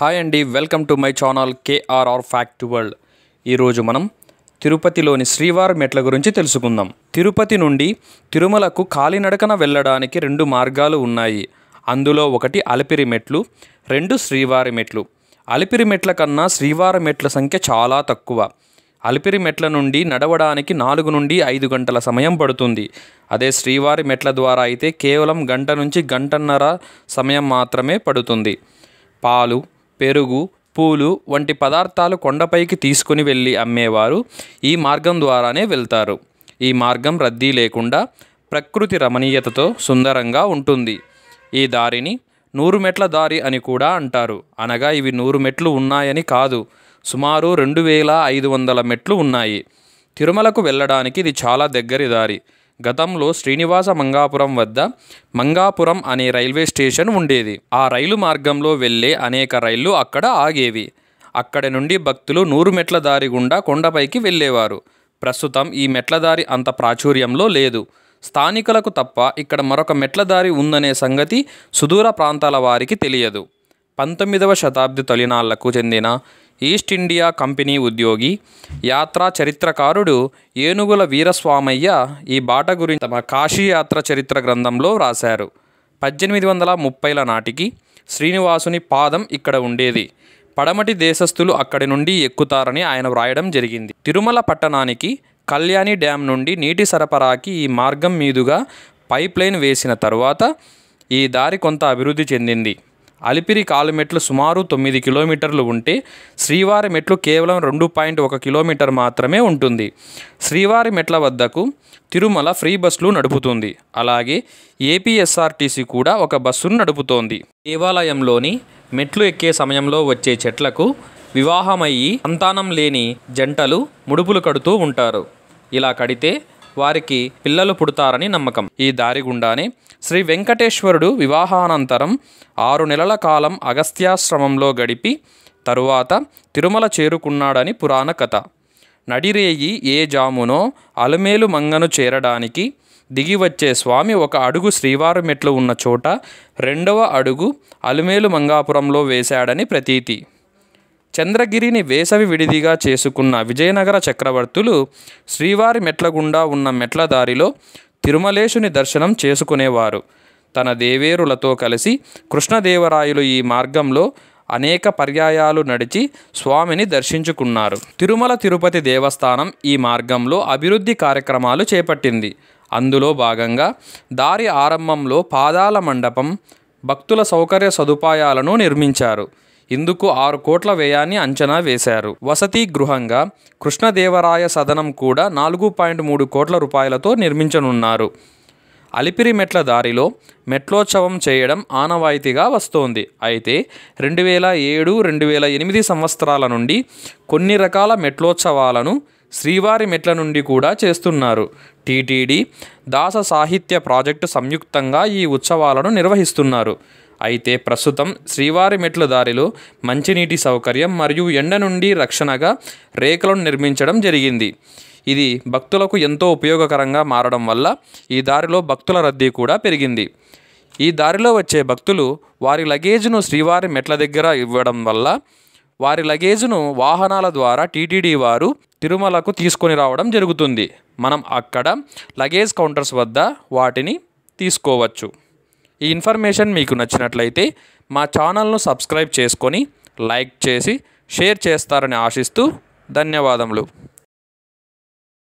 hi అండి welcome to my channel KRR fact world ఈరోజు మనం తిరుపతిలోని శ్రీవారి మెట్ల గురించి తెలుసుకుందాం తిరుపతి నుండి తిరుమలకు కాలినడకన వెళ్ళడానికి రెండు మార్గాలు ఉన్నాయి అందులో ఒకటి అలిపిరి మెట్లు రెండు శ్రీవారి మెట్లు అలిపిరి మెట్ల కన్నా శ్రీవారి మెట్ల సంఖ్య చాలా తక్కువ అలిపిరి మెట్ల నుండి నడవడానికి నాలుగు నుండి ఐదు గంటల సమయం పడుతుంది అదే శ్రీవారి మెట్ల ద్వారా అయితే కేవలం గంట నుంచి గంటన్నర సమయం మాత్రమే పడుతుంది పాలు పెరుగు పూలు వంటి పదార్థాలు కొండపైకి తీసుకుని వెళ్ళి అమ్మేవారు ఈ మార్గం ద్వారానే వెళ్తారు ఈ మార్గం రద్దీ లేకుండా ప్రకృతి రమణీయతతో సుందరంగా ఉంటుంది ఈ దారిని నూరు మెట్ల దారి అని కూడా అంటారు అనగా ఇవి నూరు మెట్లు ఉన్నాయని కాదు సుమారు రెండు వేల ఐదు వందల మెట్లు ఉన్నాయి తిరుమలకు వెళ్ళడానికి ఇది చాలా దగ్గరి దారి గతంలో శ్రీనివాస మంగాపురం వద్ద మంగాపురం అనే రైల్వే స్టేషన్ ఉండేది ఆ రైలు మార్గంలో వెళ్ళే అనేక రైళ్లు అక్కడ ఆగేవి అక్కడి నుండి భక్తులు నూరు మెట్ల దారి గుండా కొండపైకి వెళ్ళేవారు ప్రస్తుతం ఈ మెట్ల దారి అంత ప్రాచుర్యంలో లేదు స్థానికులకు తప్ప ఇక్కడ మరొక మెట్ల దారి ఉందనే సంగతి సుదూర ప్రాంతాల వారికి తెలియదు పంతొమ్మిదవ శతాబ్ది తొలినాళ్లకు చెందిన ఈస్ట్ ఇండియా కంపెనీ ఉద్యోగి యాత్రా చరిత్రకారుడు ఏనుగుల వీరస్వామయ్య ఈ బాట గురించి తమ కాశీ యాత్ర చరిత్ర గ్రంథంలో రాశారు పద్దెనిమిది వందల ముప్పైల నాటికి శ్రీనివాసుని పాదం ఇక్కడ ఉండేది పడమటి దేశస్థులు అక్కడి నుండి ఎక్కుతారని ఆయన వ్రాయడం జరిగింది తిరుమల పట్టణానికి కళ్యాణి డ్యాం నుండి నీటి సరఫరాకి ఈ మార్గం మీదుగా పైప్లైన్ వేసిన తరువాత ఈ దారి కొంత అభివృద్ధి చెందింది అలిపిరి కాలుమెట్లు సుమారు తొమ్మిది కిలోమీటర్లు ఉంటే శ్రీవారి మెట్లు కేవలం రెండు పాయింట్ ఒక కిలోమీటర్ మాత్రమే ఉంటుంది శ్రీవారి మెట్ల వద్దకు తిరుమల ఫ్రీ బస్సులు నడుపుతుంది అలాగే ఏపీఎస్ఆర్టీసీ కూడా ఒక బస్సును నడుపుతోంది దేవాలయంలోని మెట్లు ఎక్కే సమయంలో వచ్చే చెట్లకు వివాహమయ్యి సంతానం లేని జంటలు ముడుపులు కడుతూ ఉంటారు ఇలా కడితే వారికి పిల్లలు పుడతారని నమ్మకం ఈ దారి గుండానే శ్రీ వెంకటేశ్వరుడు వివాహానంతరం ఆరు నెలల కాలం అగస్త్యాశ్రమంలో గడిపి తరువాత తిరుమల చేరుకున్నాడని పురాణ కథ నడిరేయి ఏ జామునో అలమేలు మంగను చేరడానికి దిగివచ్చే స్వామి ఒక అడుగు శ్రీవారు మెట్లు ఉన్న చోట రెండవ అడుగు అలిమేలు మంగాపురంలో వేశాడని ప్రతీతి చంద్రగిరిని వేసవి విడిదిగా చేసుకున్న విజయనగర చక్రవర్తులు శ్రీవారి మెట్ల గుండా ఉన్న మెట్ల దారిలో తిరుమలేశుని దర్శనం చేసుకునేవారు తన దేవేరులతో కలిసి కృష్ణదేవరాయలు ఈ మార్గంలో అనేక పర్యాయాలు నడిచి స్వామిని దర్శించుకున్నారు తిరుమల తిరుపతి దేవస్థానం ఈ మార్గంలో అభివృద్ధి కార్యక్రమాలు చేపట్టింది అందులో భాగంగా దారి ఆరంభంలో పాదాల మండపం భక్తుల సౌకర్య సదుపాయాలను నిర్మించారు ఇందుకు ఆరు కోట్ల వ్యయాన్ని అంచనా వేశారు వసతి గృహంగా కృష్ణదేవరాయ సదనం కూడా నాలుగు పాయింట్ మూడు కోట్ల రూపాయలతో నిర్మించనున్నారు అలిపిరి మెట్ల దారిలో మెట్లోత్సవం చేయడం ఆనవాయితీగా వస్తోంది అయితే రెండు వేల ఏడు రెండు వేల ఎనిమిది సంవత్సరాల నుండి కొన్ని రకాల మెట్లోత్సవాలను శ్రీవారి మెట్ల నుండి కూడా చేస్తున్నారు టీటీడీ దాస సాహిత్య ప్రాజెక్టు సంయుక్తంగా ఈ ఉత్సవాలను నిర్వహిస్తున్నారు అయితే ప్రస్తుతం శ్రీవారి మెట్ల దారిలో మంచినీటి సౌకర్యం మరియు ఎండ నుండి రక్షణగా రేఖలను నిర్మించడం జరిగింది ఇది భక్తులకు ఎంతో ఉపయోగకరంగా మారడం వల్ల ఈ దారిలో భక్తుల రద్దీ కూడా పెరిగింది ఈ దారిలో వచ్చే భక్తులు వారి లగేజ్ను శ్రీవారి మెట్ల దగ్గర ఇవ్వడం వల్ల వారి లగేజ్ను వాహనాల ద్వారా టీటీడీ వారు తిరుమలకు తీసుకొని రావడం జరుగుతుంది మనం అక్కడ లగేజ్ కౌంటర్స్ వద్ద వాటిని తీసుకోవచ్చు ఈ ఇన్ఫర్మేషన్ మీకు నచ్చినట్లయితే మా ఛానల్ను సబ్స్క్రైబ్ చేసుకొని లైక్ చేసి షేర్ చేస్తారని ఆశిస్తూ ధన్యవాదములు